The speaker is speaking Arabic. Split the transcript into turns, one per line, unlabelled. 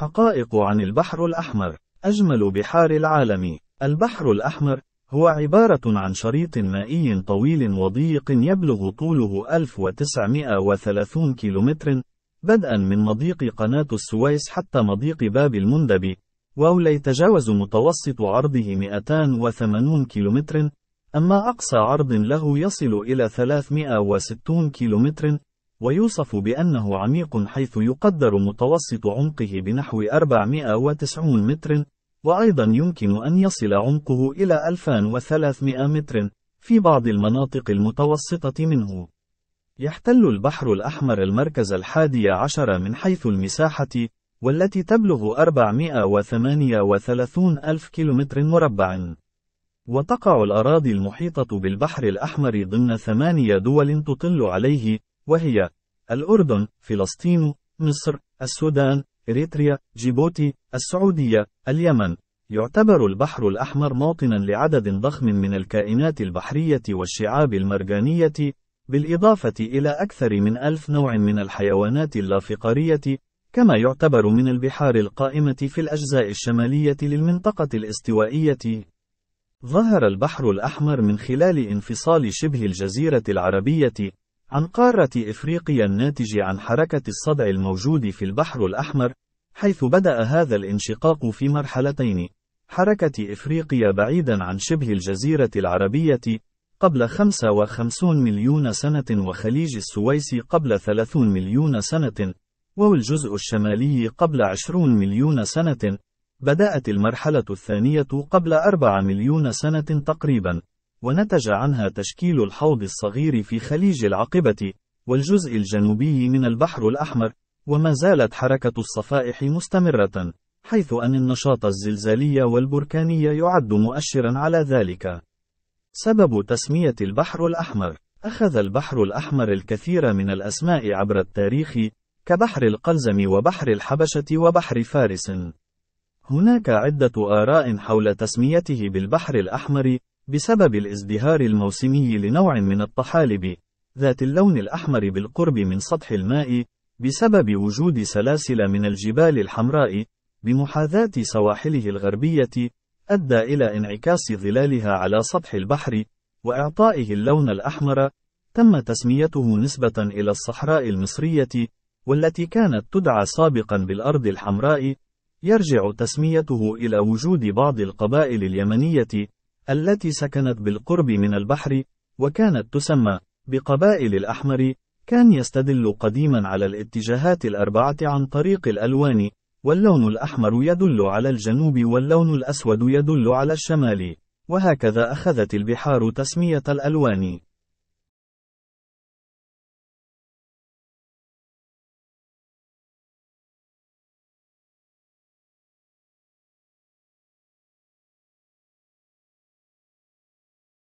حقائق عن البحر الأحمر أجمل بحار العالم البحر الأحمر هو عبارة عن شريط مائي طويل وضيق يبلغ طوله 1930 كيلومتر بدءا من مضيق قناة السويس حتى مضيق باب المندب أو لا يتجاوز متوسط عرضه 280 كيلومتر أما أقصى عرض له يصل إلى 360 كيلومتر ويوصف بأنه عميق حيث يقدر متوسط عمقه بنحو 490 متر، وأيضا يمكن أن يصل عمقه إلى 2300 متر في بعض المناطق المتوسطة منه. يحتل البحر الأحمر المركز الحادي عشر من حيث المساحة، والتي تبلغ 438 ألف كيلومتر مربع. وتقع الأراضي المحيطة بالبحر الأحمر ضمن ثمانية دول تطل عليه، وهي الأردن، فلسطين، مصر، السودان، إريتريا، جيبوتي، السعودية، اليمن. يعتبر البحر الأحمر موطنا لعدد ضخم من الكائنات البحرية والشعاب المرجانية، بالإضافة إلى أكثر من ألف نوع من الحيوانات اللافقرية، كما يعتبر من البحار القائمة في الأجزاء الشمالية للمنطقة الاستوائية. ظهر البحر الأحمر من خلال انفصال شبه الجزيرة العربية، عن قارة إفريقيا الناتج عن حركة الصدع الموجود في البحر الأحمر، حيث بدأ هذا الانشقاق في مرحلتين. حركة إفريقيا بعيدًا عن شبه الجزيرة العربية قبل 55 مليون سنة وخليج السويس قبل 30 مليون سنة، والجزء الشمالي قبل 20 مليون سنة، بدأت المرحلة الثانية قبل 4 مليون سنة تقريبًا. ونتج عنها تشكيل الحوض الصغير في خليج العقبة، والجزء الجنوبي من البحر الأحمر، وما زالت حركة الصفائح مستمرة، حيث أن النشاط الزلزالي والبركاني يعد مؤشرا على ذلك. سبب تسمية البحر الأحمر أخذ البحر الأحمر الكثير من الأسماء عبر التاريخ، كبحر القلزم وبحر الحبشة وبحر فارس. هناك عدة آراء حول تسميته بالبحر الأحمر، بسبب الازدهار الموسمي لنوع من الطحالب ذات اللون الأحمر بالقرب من سطح الماء بسبب وجود سلاسل من الجبال الحمراء بمحاذاة سواحله الغربية أدى إلى انعكاس ظلالها على سطح البحر وإعطائه اللون الأحمر تم تسميته نسبة إلى الصحراء المصرية والتي كانت تدعى سابقا بالأرض الحمراء يرجع تسميته إلى وجود بعض القبائل اليمنية التي سكنت بالقرب من البحر، وكانت تسمى بقبائل الأحمر، كان يستدل قديما على الاتجاهات الأربعة عن طريق الألوان، واللون الأحمر يدل على الجنوب واللون الأسود يدل على الشمال، وهكذا أخذت البحار تسمية الألوان.